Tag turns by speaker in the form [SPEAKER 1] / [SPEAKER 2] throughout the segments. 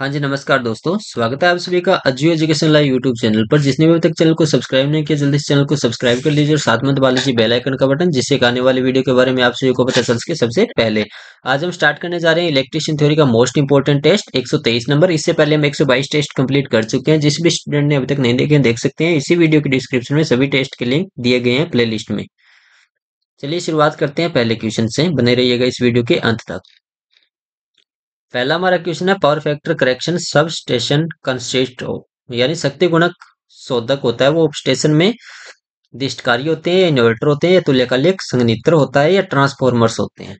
[SPEAKER 1] हाँ जी नमस्कार दोस्तों स्वागत है आप सभी का Ajay education live YouTube channel पर जिसने भी तक चैनल को सब्सक्राइब नहीं किया जल्दी से चैनल को सब्सक्राइब कर लीजिए और साथ में दबा लीजिए बेल आइकन का बटन जिससे आने वाले वीडियो के बारे में आप सभी को पता चल सके सबसे पहले आज हम स्टार्ट करने जा रहे हैं इलेक्ट्रिशियन थ्योरी का मोस्ट इंपॉर्टेंट टेस्ट एक नंबर इससे पहले हम एक टेस्ट कंप्लीट कर चुके हैं जिस भी स्टूडेंट ने अभी तक नहीं देखे देख सकते हैं इसी वीडियो के डिस्क्रिप्शन में सभी टेस्ट के लिंक दिए गए हैं प्ले में चलिए शुरुआत करते हैं पहले क्वेश्चन से बने रहिएगा इस वीडियो के अंत तक पहला हमारा क्वेश्चन है power factor correction sub station consist हो यानी शक्ति गुणक शोधक होता है वो स्टेशन में दिष्टकारी होते हैं इन्वर्टर होते हैं या तुल्यकालिक संगनित्र होता है या ट्रांसफॉर्मर्स होते हैं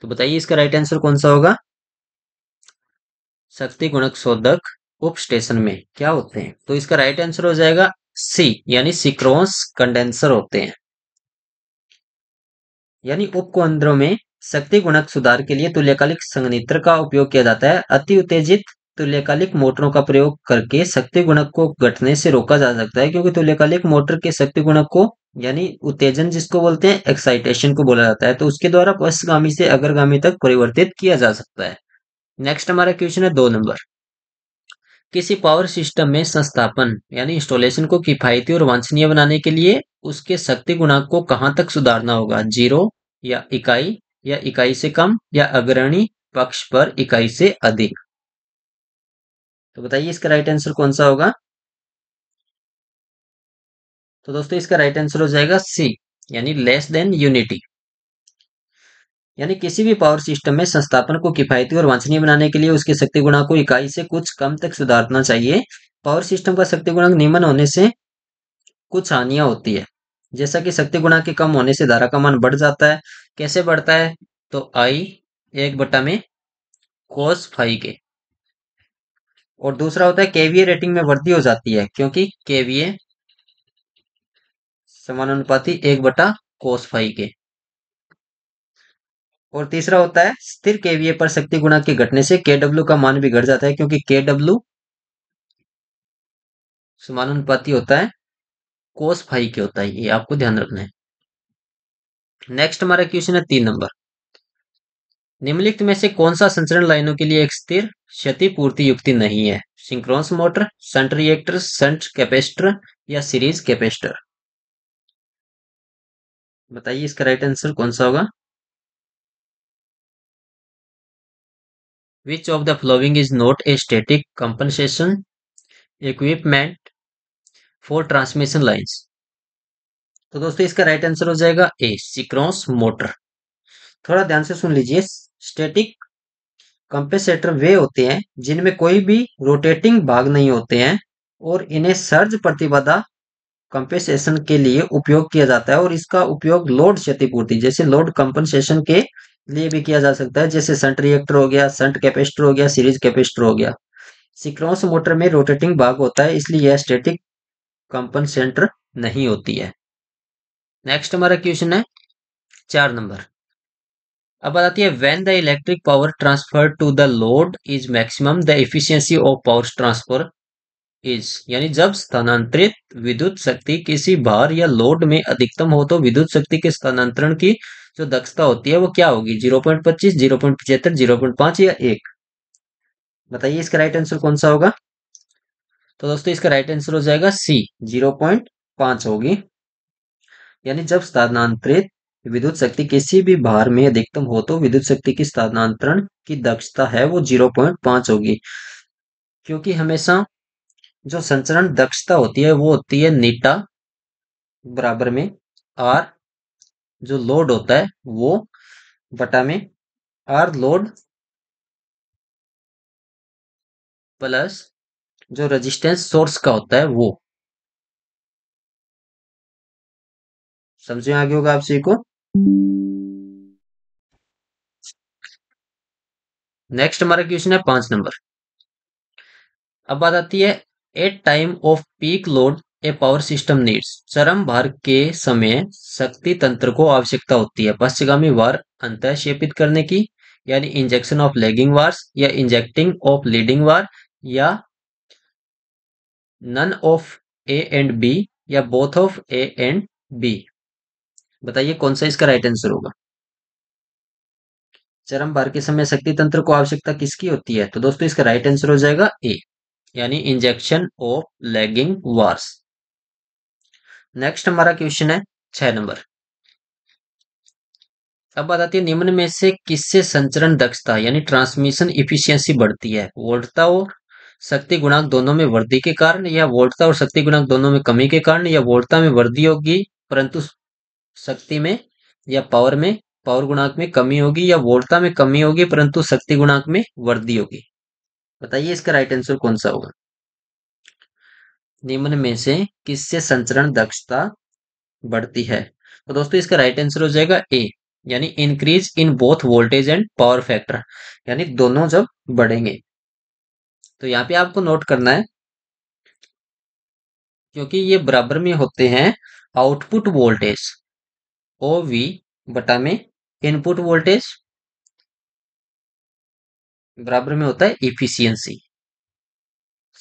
[SPEAKER 1] तो बताइए इसका राइट आंसर कौन सा होगा शक्ति गुणक शोधक उप स्टेशन में क्या होते हैं तो इसका राइट आंसर हो जाएगा सी यानी सिक्रोन्स कंडेंसर होते हैं यानी उप अंदरों में शक्ति गुणक सुधार के लिए तुल्यकालिक संगनित्र का उपयोग किया जाता है अति उत्तेजित तुल्यकालिक मोटरों का प्रयोग करके शक्ति गुणक को घटने से रोका जा सकता है क्योंकि तुल्यकालिक मोटर के शक्ति गुणक को यानी उत्तेजन जिसको बोलते हैं एक्साइटेशन को बोला जाता है तो उसके द्वारा पश्चगामी से अग्रगामी तक परिवर्तित किया जा सकता है नेक्स्ट हमारा क्वेश्चन है दो नंबर किसी पावर सिस्टम में संस्थापन यानी इंस्टॉलेशन को किफायती और वांछनीय बनाने के लिए उसके शक्ति गुणांक को कहाँ तक सुधारना होगा जीरो या इकाई या इकाई से कम या अग्रणी पक्ष पर इकाई से अधिक तो बताइए इसका राइट आंसर कौन सा होगा तो दोस्तों इसका राइट आंसर हो जाएगा सी यानी लेस देन यूनिटी यानी किसी भी पावर सिस्टम में संस्थापन को किफायती और वांछनीय बनाने के लिए उसके शक्ति गुणा को इकाई से कुछ कम तक सुधारना चाहिए पावर सिस्टम का शक्ति गुणांक निम्न होने से कुछ हानियां होती है जैसा कि शक्ति गुणा के कम होने से धारा का मान बढ़ जाता है कैसे बढ़ता है तो आई एक बटा में कोस फाई के और दूसरा होता है केवीए रेटिंग में वृद्धि हो जाती है क्योंकि केवीए समानुपाती एक बटा कोस फाई के और तीसरा होता है स्थिर केवीए पर शक्ति गुणा के घटने से केडब्ल्यू का मान भी घट जाता है क्योंकि केडब्ल्यू समानुपाती होता है कोस फाइव के होता है ये आपको ध्यान रखना है नेक्स्ट हमारा क्वेश्चन है तीन नंबर निम्नलिखित में से कौन सा संचरण लाइनों के लिए एक स्थिर क्षतिपूर्ति युक्ति नहीं है synchronous motor shunt reactor shunt capacitor या सीरीज कैपेस्टर बताइए इसका राइट आंसर कौन सा होगा which of the following is not a static compensation equipment for transmission lines तो दोस्तों इसका राइट आंसर हो जाएगा ए सिक्रॉस मोटर थोड़ा ध्यान से सुन लीजिए स्टैटिक कंपेसेटर वे होते हैं जिनमें कोई भी रोटेटिंग भाग नहीं होते हैं और इन्हें सर्ज प्रतिबाधा कंपेसेशन के लिए उपयोग किया जाता है और इसका उपयोग लोड क्षतिपूर्ति जैसे लोड कंपनसेशन के लिए भी किया जा सकता है जैसे संट रिएक्टर हो गया संट कैपेसिटर हो गया सीरीज कैपेसिटर हो गया सिक्रॉस मोटर में रोटेटिंग भाग होता है इसलिए यह स्टेटिक कंपन सेंटर नहीं होती है नेक्स्ट हमारा क्वेश्चन है चार नंबर अब बताती है when the electric power transfer to the load is maximum the efficiency of power transfer is यानी जब स्थानांतरित विद्युत शक्ति किसी भार या लोड में अधिकतम हो तो विद्युत शक्ति के स्थानांतरण की जो दक्षता होती है वो क्या होगी जीरो पॉइंट पच्चीस जीरो पॉइंट पचहत्तर जीरो पॉइंट पांच या एक बताइए इसका राइट आंसर कौन सा होगा तो दोस्तों इसका राइट आंसर हो जाएगा सी जीरो पॉइंट पांच होगी यानी जब स्थानांतरित विद्युत शक्ति किसी भी भार में अधिकतम हो तो विद्युत शक्ति की स्थानांतरण की दक्षता है वो जीरो पॉइंट पांच होगी क्योंकि हमेशा जो संचरण दक्षता होती है वो होती है नीटा बराबर में आर जो लोड होता है वो बटा में आर लोड प्लस जो रेजिस्टेंस सोर्स का होता है वो समझे आगे होगा आप सभी को नेक्स्ट हमारा क्वेश्चन है पांच नंबर अब बात आती है at time of peak load a power system needs चरम भार के समय शक्ति तंत्र को आवश्यकता होती है पश्चिगामी वार अंतक्षेपित करने की यानी इंजेक्शन ऑफ लेगिंग वार्स या इंजेक्टिंग ऑफ लीडिंग वार या none of A and B या both of A and B बताइए कौन सा इसका राइट आंसर होगा चरम बार के समय शक्ति तंत्र को आवश्यकता किसकी होती है तो दोस्तों इसका राइट आंसर हो जाएगा ए यानी injection of lagging VARs next हमारा क्वेश्चन है छह नंबर अब बताती है निम्न में से किससे संचरण दक्षता यानी ट्रांसमिशन इफिशियंसी बढ़ती है वोल्टता और शक्ति गुणांक दोनों में वृद्धि के कारण या वोल्टता और शक्ति गुणांक दोनों में कमी के कारण या वोल्टता में वृद्धि होगी परंतु शक्ति में या पावर में पावर गुणांक में कमी होगी या वोल्टता में कमी होगी परंतु शक्ति गुणांक में वृद्धि होगी बताइए इसका राइट आंसर कौन सा होगा निम्न में से किससे संचरण दक्षता बढ़ती है तो दोस्तों इसका राइट आंसर हो जाएगा ए यानी increase in both voltage and power factor यानी दोनों जब बढ़ेंगे तो यहाँ पे आपको नोट करना है क्योंकि ये बराबर में होते हैं आउटपुट वोल्टेज ओ वी बटा में इनपुट वोल्टेज बराबर में होता है इफिशियंसी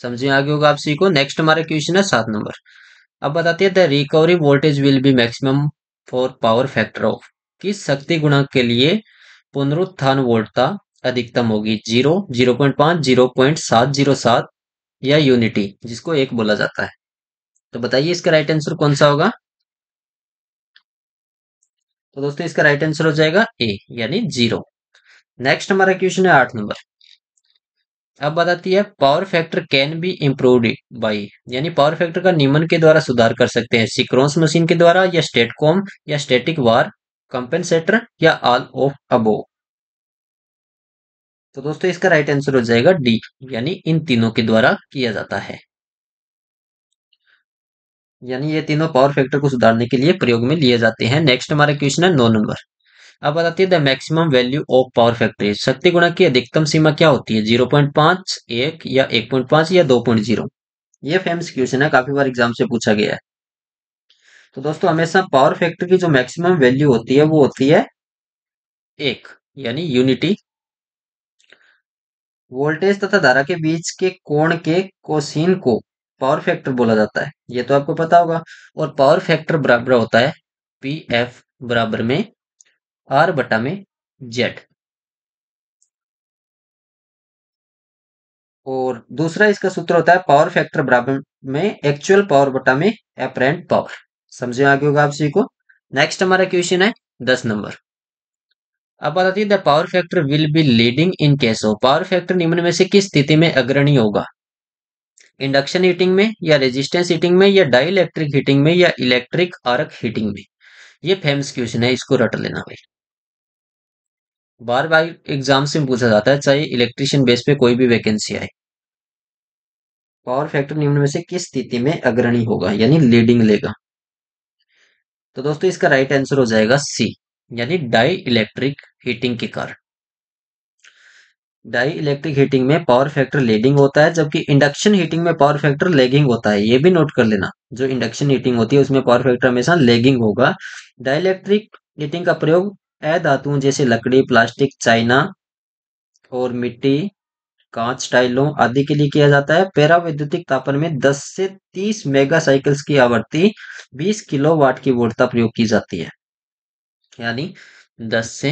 [SPEAKER 1] समझ में आ गया होगा आप सी को नेक्स्ट हमारा क्वेश्चन है सात नंबर अब बताते हैं the recovery voltage will be maximum for power factor of किस शक्ति गुणा के लिए पुनरुत्थान वोल्टता अधिकतम होगी जीरो जीरो पॉइंट पांच जीरो पॉइंट सात जीरो सात या यूनिटी जिसको एक बोला जाता है तो बताइए इसका राइट आंसर कौन सा होगा तो दोस्तों इसका राइट आंसर हो जाएगा ए यानी जीरो नेक्स्ट हमारा क्वेश्चन है आठ नंबर अब बताती है power factor can be improve by यानी पावर फैक्टर का नियमन के द्वारा सुधार कर सकते हैं सिक्रोन्स मशीन के द्वारा या स्टेटकॉम या स्टेटिक वार कंपेंसेटर या ऑल ऑफ अबो तो दोस्तों इसका राइट आंसर हो जाएगा डी यानी इन तीनों के द्वारा किया जाता है यानी ये तीनों पावर फैक्टर को सुधारने के लिए प्रयोग में लिए जाते हैं नेक्स्ट हमारा क्वेश्चन है नौ नंबर अब बताती है the maximum value of power factor शक्ति गुणा की अधिकतम सीमा क्या होती है जीरो पॉइंट पांच एक या एक पॉइंट पांच या दो पॉइंट जीरो ये फेमस क्वेश्चन है काफी बार एग्जाम से पूछा गया है तो दोस्तों हमेशा पावर फैक्टर की जो मैक्सिमम वैल्यू होती है वो होती है एक यानी यूनिटी वोल्टेज तथा धारा के बीच के कोण के कोसिन को पावर फैक्टर बोला जाता है ये तो आपको पता होगा और पावर फैक्टर बराबर होता है पी एफ बराबर में आर बटा में जेड और दूसरा इसका सूत्र होता है पावर फैक्टर बराबर में एक्चुअल पावर बटा में एपरेंट पावर समझे आगे होगा आप सभी को नेक्स्ट हमारा क्वेश्चन है दस नंबर अब बताती है the power factor will be leading in case of power factor निम्न में से किस स्थिति में अग्रणी होगा इंडक्शन हीटिंग में या रेजिस्टेंस हीटिंग में या इलेक्ट्रिक हीटिंग में या इलेक्ट्रिक आरक हीटिंग में ये फेमस क्वेश्चन है इसको रट लेना भाई बार बार एग्जाम से पूछा जाता है चाहे इलेक्ट्रिशियन बेस पे कोई भी वैकेंसी आए पावर फैक्टर निम्न में से किस स्थिति में अग्रणी होगा यानी लीडिंग लेगा तो दोस्तों इसका राइट आंसर हो जाएगा सी यानी डाई इलेक्ट्रिक हीटिंग के कारण डाई इलेक्ट्रिक हीटिंग में पावर फैक्टर लीडिंग होता है जबकि इंडक्शन हीटिंग में पावर फैक्टर लेगिंग होता है ये भी नोट कर लेना जो इंडक्शन हीटिंग होती है उसमें पावर फैक्टर हमेशा लेगिंग होगा डाई इलेक्ट्रिक हीटिंग का प्रयोग अधातुओं जैसे लकड़ी प्लास्टिक चाइना और मिट्टी कांच टाइलों आदि के लिए किया जाता है पैरा वैद्युतिक तापन में 10 से 30 मेगा साइकिल्स की आवृत्ति 20 किलो वाट की वोटता का प्रयोग की जाती है यानी दस से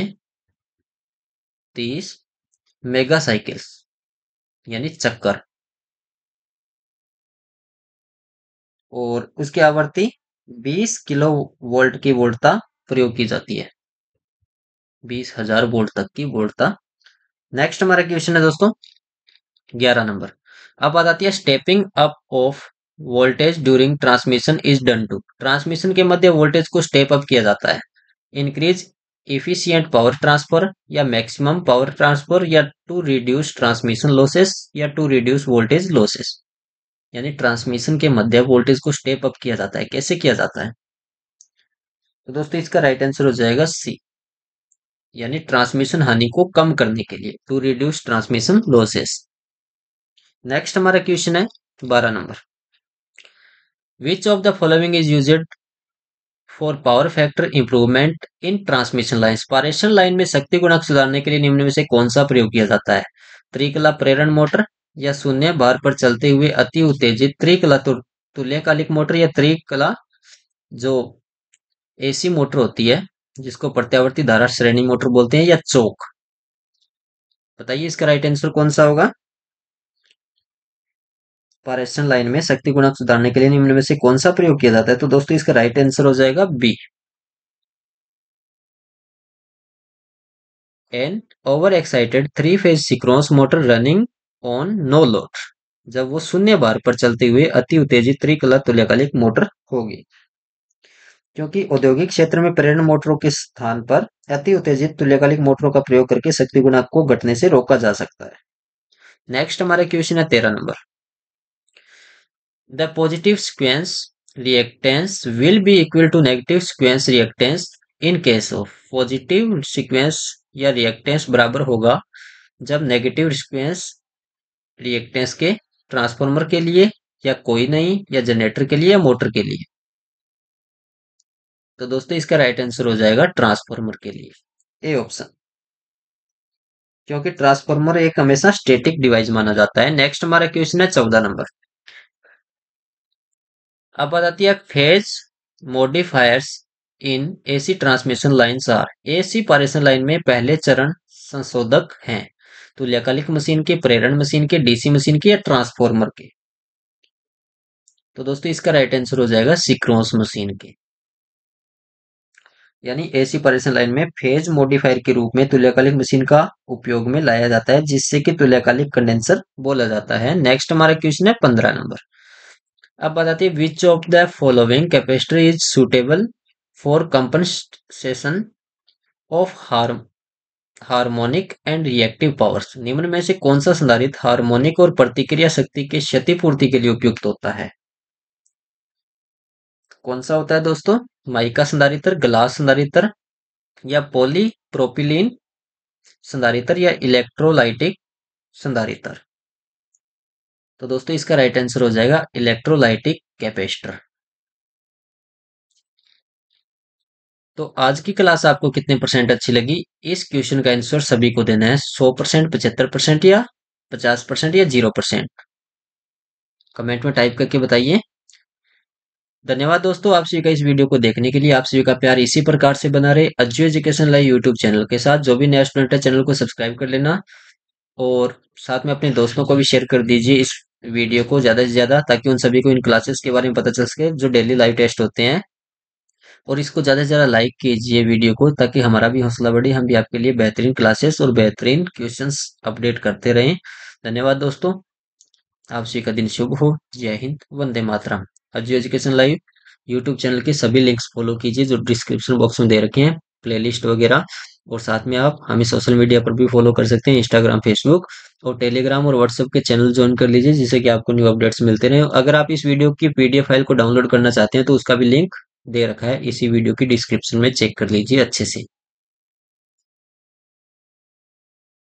[SPEAKER 1] तीस मेगा साइकिल्स यानी चक्कर और उसकी आवृत्ति 20 किलो वोल्ट की वोल्टता प्रयोग की जाती है बीस हजार वोल्ट तक की वोल्टता नेक्स्ट हमारा क्वेश्चन है दोस्तों ग्यारह नंबर अब आ जाती है stepping up of voltage during transmission is done to transmission के मध्य वोल्टेज को स्टेप अप किया जाता है इंक्रीज एफिशिएंट पावर ट्रांसफर या मैक्सिमम पावर ट्रांसफर या टू रिड्यूस ट्रांसमिशन लॉसेस या टू रिड्यूस वोल्टेज लॉसेस यानी ट्रांसमिशन के मध्य वोल्टेज को स्टेप अप किया जाता है कैसे किया जाता है तो दोस्तों इसका राइट आंसर हो जाएगा सी यानी ट्रांसमिशन हानि को कम करने के लिए to reduce transmission losses next हमारा क्वेश्चन है बारह नंबर which of the following is use for power factor improvement in transmission line पारेशन लाइन में शक्ति गुणक सुधारने के लिए निम्न में से कौन सा प्रयोग किया जाता है त्रिकला प्रेरण मोटर या शून्य भार पर चलते हुए अति उत्तेजित त्रिकला तुल्यकालिक मोटर या त्रिकला जो एसी मोटर होती है जिसको प्रत्यावर्ती धारा श्रेणी मोटर बोलते हैं या चौक बताइए इसका राइट आंसर कौन सा होगा पारेषण लाइन में शक्ति गुणक सुधारने के लिए निम्न में से कौन सा प्रयोग किया जाता है तो दोस्तों इसका राइट आंसर हो जाएगा B an over excited three phase synchronous motor running on no load जब वो शून्य बार पर चलते हुए अति उत्तेजित त्रिकला तुल्यकालिक मोटर होगी क्योंकि औद्योगिक क्षेत्र में प्रेरण मोटरों के स्थान पर अति उत्तेजित तुल्यकालिक मोटरों का प्रयोग करके शक्ति गुणांक को घटने से रोका जा सकता है नेक्स्ट हमारा क्वेश्चन है तेरह नंबर the positive sequence reactants will be equal to negative sequence reactants in case of positive sequence या रिएक्टेंस बराबर होगा जब नेगेटिव सिक्वेंस रिएक्टेंस के ट्रांसफॉर्मर के लिए या कोई नहीं या जनरेटर के लिए या मोटर के लिए तो दोस्तों इसका राइट आंसर हो जाएगा ट्रांसफार्मर के लिए ए ऑप्शन क्योंकि ट्रांसफार्मर एक हमेशा स्टेटिक डिवाइस माना जाता है नेक्स्ट हमारा क्वेश्चन है चौदह नंबर अब बताती है phase modifiers in AC transmission line are AC पारेशन लाइन में पहले चरण संशोधक हैं तुल्यकालिक मशीन के प्रेरण मशीन के डीसी मशीन के या ट्रांसफॉर्मर के तो दोस्तों इसका राइट आंसर हो जाएगा सिक्रोस मशीन के यानी एसी पारेशन लाइन में फेज मोडिफायर के रूप में तुल्यकालिक मशीन का उपयोग में लाया जाता है जिससे कि तुल्यकालिक कंडेंसर बोला जाता है नेक्स्ट हमारा क्वेश्चन है पंद्रह नंबर अब बताते which of the following capacitor is suitable for compensation of harm harmonic and reactive powers निम्न में से कौन सा संधारित हार्मोनिक और प्रतिक्रिया शक्ति के क्षतिपूर्ति के लिए उपयुक्त होता है कौन सा होता है दोस्तों माइका संधारित्र ग्लास संधारित्र या पॉलीप्रोपिलीन प्रोपिलीन संधारित्र या इलेक्ट्रोलाइटिक संधारित्र तो दोस्तों इसका राइट आंसर हो जाएगा इलेक्ट्रोलाइटिक कैपेसिटर तो आज की क्लास आपको कितने परसेंट अच्छी लगी इस क्वेश्चन का आंसर सभी को देना है सौ परसेंट पचहत्तर परसेंट या पचास परसेंट या जीरो परसेंट कमेंट में टाइप करके बताइए धन्यवाद दोस्तों आप सभी का इस वीडियो को देखने के लिए आप सभी का प्यार इसी प्रकार से बना रहे Ajju education live YouTube channel के साथ जो भी नया स्टूडेंट है चैनल को सब्सक्राइब कर लेना और साथ में अपने दोस्तों को भी शेयर कर दीजिए इस वीडियो को ज़्यादा से ज़्यादा ताकि उन सभी को इन क्लासेस के बारे में पता चल सके जो डेली लाइव टेस्ट होते हैं और इसको ज़्यादा से ज़्यादा लाइक कीजिए वीडियो को ताकि हमारा भी हौसला बढ़े हम भी आपके लिए बेहतरीन क्लासेस और बेहतरीन क्वेश्चन अपडेट करते रहें धन्यवाद दोस्तों आप सभी का दिन शुभ हो जय हिंद वंदे मातरम Ajay education live YouTube channel के सभी लिंक्स फॉलो कीजिए जो डिस्क्रिप्शन बॉक्स में दे रखे हैं प्लेलिस्ट वगैरह और साथ में आप हमें सोशल मीडिया पर भी फॉलो कर सकते हैं इंस्टाग्राम फेसबुक और टेलीग्राम और व्हाट्सएप के चैनल ज्वाइन कर लीजिए जिससे कि आपको न्यू अपडेट्स मिलते रहे अगर आप इस वीडियो की पीडीएफ फाइल को डाउनलोड करना चाहते हैं तो उसका भी लिंक दे रखा है इसी वीडियो की डिस्क्रिप्शन में चेक कर लीजिए अच्छे से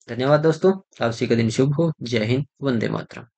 [SPEAKER 1] धन्यवाद दोस्तों आपसी का दिन शुभ हो जय हिंद वंदे मातरम